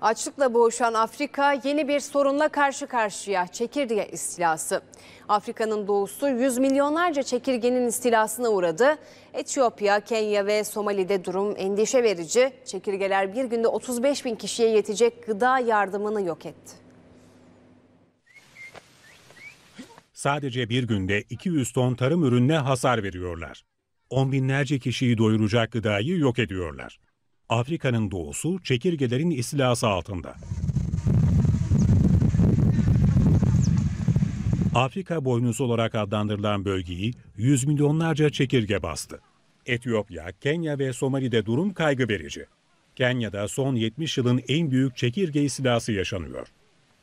Açlıkla boğuşan Afrika yeni bir sorunla karşı karşıya çekirge istilası. Afrika'nın doğusu yüz milyonlarca çekirgenin istilasına uğradı. Etiyopya, Kenya ve Somali'de durum endişe verici. Çekirgeler bir günde 35 bin kişiye yetecek gıda yardımını yok etti. Sadece bir günde 200 ton tarım ürününe hasar veriyorlar. On binlerce kişiyi doyuracak gıdayı yok ediyorlar. Afrika'nın doğusu çekirgelerin istilası altında. Afrika boynuzu olarak adlandırılan bölgeyi yüz milyonlarca çekirge bastı. Etiyopya, Kenya ve Somali'de durum kaygı verici. Kenya'da son 70 yılın en büyük çekirge istilası yaşanıyor.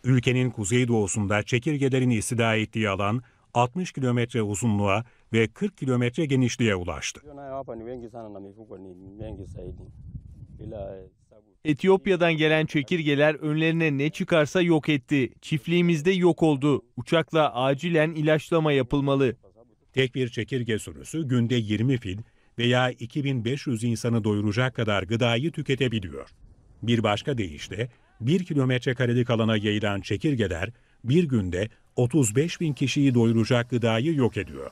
Ülkenin kuzeydoğusunda çekirgelerin istila ettiği alan 60 kilometre uzunluğa ve 40 kilometre genişliğe ulaştı. Etiyopya'dan gelen çekirgeler önlerine ne çıkarsa yok etti. Çiftliğimizde yok oldu. Uçakla acilen ilaçlama yapılmalı. Tek bir çekirge sürüsü günde 20 fil veya 2500 insanı doyuracak kadar gıdayı tüketebiliyor. Bir başka deyişle 1 kilometre karelik alana yayılan çekirgeler bir günde 35 bin kişiyi doyuracak gıdayı yok ediyor.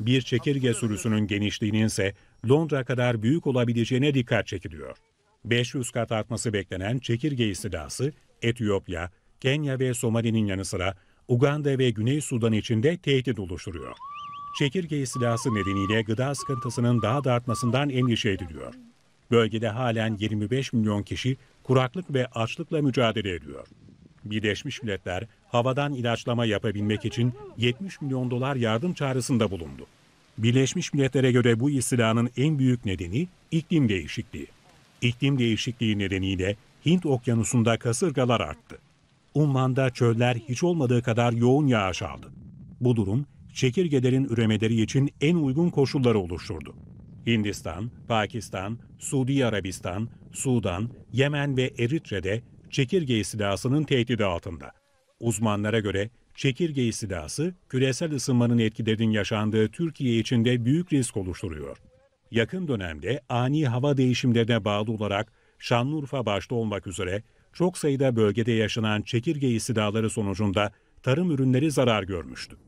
Bir çekirge sürüsünün genişliğinin ise Londra kadar büyük olabileceğine dikkat çekiliyor. 500 kat artması beklenen çekirge istilası Etiyopya, Kenya ve Somali'nin yanı sıra Uganda ve Güney Sudan için de tehdit oluşturuyor. Çekirge istilası nedeniyle gıda sıkıntısının daha da artmasından endişe ediliyor. Bölgede halen 25 milyon kişi kuraklık ve açlıkla mücadele ediyor. Birleşmiş Milletler havadan ilaçlama yapabilmek için 70 milyon dolar yardım çağrısında bulundu. Birleşmiş Milletler'e göre bu istilanın en büyük nedeni iklim değişikliği. İklim değişikliği nedeniyle Hint okyanusunda kasırgalar arttı. Umman'da çöller hiç olmadığı kadar yoğun yağış aldı. Bu durum çekirgelerin üremeleri için en uygun koşulları oluşturdu. Hindistan, Pakistan, Suudi Arabistan, Sudan, Yemen ve Eritre'de çekirge istilasının tehdidi altında. Uzmanlara göre çekirge istilası küresel ısınmanın etkilerinin yaşandığı Türkiye için de büyük risk oluşturuyor yakın dönemde ani hava değişimlerine bağlı olarak Şanlıurfa başta olmak üzere çok sayıda bölgede yaşanan çekirge istidaları sonucunda tarım ürünleri zarar görmüştü.